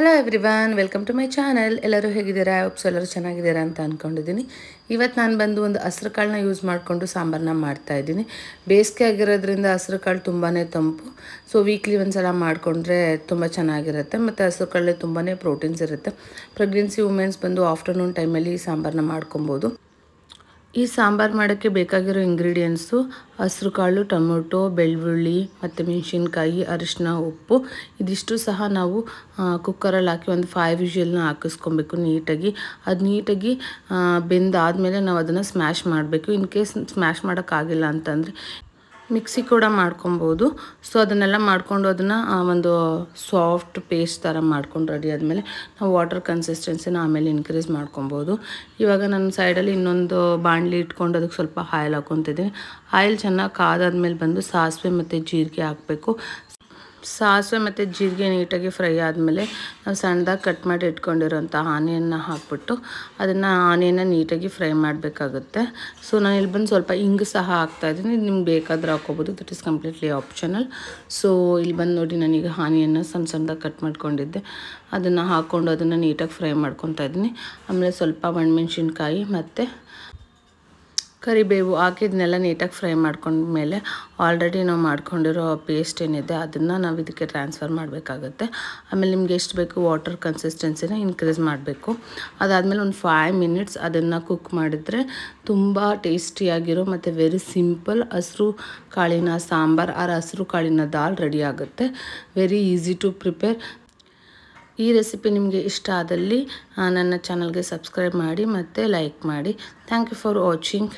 hello everyone welcome to my channel ಎಲ್ಲರೂ ಹೇಗಿದ್ದೀರಾ ups ಎಲ್ಲರೂ ಚೆನ್ನಾಗಿದ್ದೀರಾ ಅಂತ ಅಂದ್ಕೊಂಡಿದ್ದೀನಿ ಇವತ್ತು ನಾನು ಬಂದು ಒಂದು ಹಸ್ರು ಕಾಳನ್ನ ಯೂಸ್ ಮಾಡಿಕೊಂಡು ಸಾಂಬಾರನ್ನ ಇದ್ದೀನಿ ಬೇಸಿಗೆ ಆಗಿರೋದ್ರಿಂದ ಹಸ್ರು ಕಾಳು ತುಂಬಾ ತಂಪು ಸೊ ವೀಕ್ಲಿ ಒಂದು ಸಲ ಮಾಡಿಕೊಂಡ್ರೆ ತುಂಬ ಚೆನ್ನಾಗಿರುತ್ತೆ ಮತ್ತು ಹಸ್ರು ಕಾಳಲ್ಲಿ ತುಂಬಾ ಪ್ರೋಟೀನ್ಸ್ ಇರುತ್ತೆ ಪ್ರೆಗ್ನೆನ್ಸಿ ವುಮೆನ್ಸ್ ಬಂದು ಆಫ್ಟರ್ನೂನ್ ಟೈಮಲ್ಲಿ ಸಾಂಬಾರನ್ನ ಮಾಡ್ಕೊಬೋದು ಈ ಸಾಂಬಾರು ಮಾಡೋಕ್ಕೆ ಬೇಕಾಗಿರೋ ಇಂಗ್ರೀಡಿಯೆಂಟ್ಸು ಹಸಿರು ಕಾಳು ಟೊಮೊಟೊ ಬೆಳ್ಳುಳ್ಳಿ ಮತ್ತು ಮೆಣಸಿನ್ಕಾಯಿ ಅರಿಶಿನ ಉಪ್ಪು ಇದಿಷ್ಟು ಸಹ ನಾವು ಕುಕ್ಕರಲ್ಲಿ ಹಾಕಿ ಒಂದು ಫೈವ್ ವಿಷಲ್ನ ಹಾಕಿಸ್ಕೊಬೇಕು ನೀಟಾಗಿ ಅದು ನೀಟಾಗಿ ಬೆಂದಾದಮೇಲೆ ನಾವು ಅದನ್ನು ಸ್ಮ್ಯಾಶ್ ಮಾಡಬೇಕು ಇನ್ ಕೇಸ್ ಸ್ಮ್ಯಾಶ್ ಮಾಡೋಕ್ಕಾಗಿಲ್ಲ ಅಂತಂದರೆ ಮಿಕ್ಸಿ ಕೂಡ ಮಾಡ್ಕೊಬೋದು ಸೊ ಅದನ್ನೆಲ್ಲ ಮಾಡಿಕೊಂಡು ಅದನ್ನು ಒಂದು ಸಾಫ್ಟ್ ಪೇಸ್ಟ್ ಥರ ಮಾಡ್ಕೊಂಡು ರೆಡಿ ಆದಮೇಲೆ ನಾವು ವಾಟರ್ ಕನ್ಸಿಸ್ಟೆನ್ಸಿನ ಆಮೇಲೆ ಇನ್ಕ್ರೀಸ್ ಮಾಡ್ಕೊಬೋದು ಇವಾಗ ನನ್ನ ಸೈಡಲ್ಲಿ ಇನ್ನೊಂದು ಬಾಣಲಿ ಇಟ್ಕೊಂಡು ಅದಕ್ಕೆ ಸ್ವಲ್ಪ ಆಯಿಲ್ ಹಾಕ್ಕೊತಿದ್ದೀನಿ ಆಯಿಲ್ ಚೆನ್ನಾಗಿ ಕಾದಾದ್ಮೇಲೆ ಬಂದು ಸಾಸಿವೆ ಮತ್ತು ಜೀರಿಗೆ ಹಾಕಬೇಕು ಸಾಸಿವೆ ಮತ್ತು ಜೀರಿಗೆ ನೀಟಾಗಿ ಫ್ರೈ ಆದಮೇಲೆ ನಾವು ಸಣ್ಣದಾಗಿ ಕಟ್ ಮಾಡಿ ಇಟ್ಕೊಂಡಿರೋಂಥ ಆನೆಯನ್ನು ಹಾಕ್ಬಿಟ್ಟು ಅದನ್ನು ಆನೆಯನ್ನು ನೀಟಾಗಿ ಫ್ರೈ ಮಾಡಬೇಕಾಗುತ್ತೆ ಸೊ ನಾನು ಇಲ್ಲಿ ಬಂದು ಸ್ವಲ್ಪ ಹಿಂಗ್ ಸಹ ಹಾಕ್ತಾಯಿದ್ದೀನಿ ನಿಮ್ಗೆ ಬೇಕಾದ್ರೆ ಹಾಕೋಬೋದು that is completely optional so ಇಲ್ಲಿ ಬಂದು ನೋಡಿ ನಾನೀಗ ಆನಿಯನ್ನು ಸಣ್ಣ ಸಣ್ಣದಾಗಿ ಕಟ್ ಮಾಡ್ಕೊಂಡಿದ್ದೆ ಅದನ್ನು ಹಾಕ್ಕೊಂಡು ಅದನ್ನು ನೀಟಾಗಿ ಫ್ರೈ ಮಾಡ್ಕೊತಾ ಇದ್ದೀನಿ ಆಮೇಲೆ ಸ್ವಲ್ಪ ಒಣಮೆಣ್ಸಿನ್ಕಾಯಿ ಮತ್ತು ಕರಿಬೇವು ಹಾಕಿದ್ನೆಲ್ಲ ನೀಟಾಗಿ ಫ್ರೈ ಮಾಡ್ಕೊಂಡ್ಮೇಲೆ ಆಲ್ರೆಡಿ ನಾವು ಮಾಡ್ಕೊಂಡಿರೋ ಪೇಸ್ಟ್ ಏನಿದೆ ಅದನ್ನು ನಾವು ಇದಕ್ಕೆ ಟ್ರಾನ್ಸ್ಫರ್ ಮಾಡಬೇಕಾಗುತ್ತೆ ಆಮೇಲೆ ನಿಮ್ಗೆ ಎಷ್ಟು ಬೇಕು ವಾಟರ್ ಕನ್ಸಿಸ್ಟೆನ್ಸಿನ ಇನ್ಕ್ರೀಸ್ ಮಾಡಬೇಕು ಅದಾದಮೇಲೆ ಒಂದು ಫೈವ್ ಮಿನಿಟ್ಸ್ ಅದನ್ನು ಕುಕ್ ಮಾಡಿದರೆ ತುಂಬ ಟೇಸ್ಟಿಯಾಗಿರೋ ಮತ್ತು ವೆರಿ ಸಿಂಪಲ್ ಹಸಿರು ಕಾಳಿನ ಸಾಂಬಾರು ಆರ್ ಹಸಿರು ಕಾಳಿನ ದಾಲ್ ರೆಡಿ ಆಗುತ್ತೆ ವೆರಿ ಈಸಿ ಟು ಪ್ರಿಪೇರ್ ಈ ರೆಸಿಪಿ ನಿಮಗೆ ಇಷ್ಟ ಆದಲ್ಲಿ ನನ್ನ ಚಾನಲ್ಗೆ ಸಬ್ಸ್ಕ್ರೈಬ್ ಮಾಡಿ ಮತ್ತು ಲೈಕ್ ಮಾಡಿ ಥ್ಯಾಂಕ್ ಯು ಫಾರ್ ವಾಚಿಂಗ್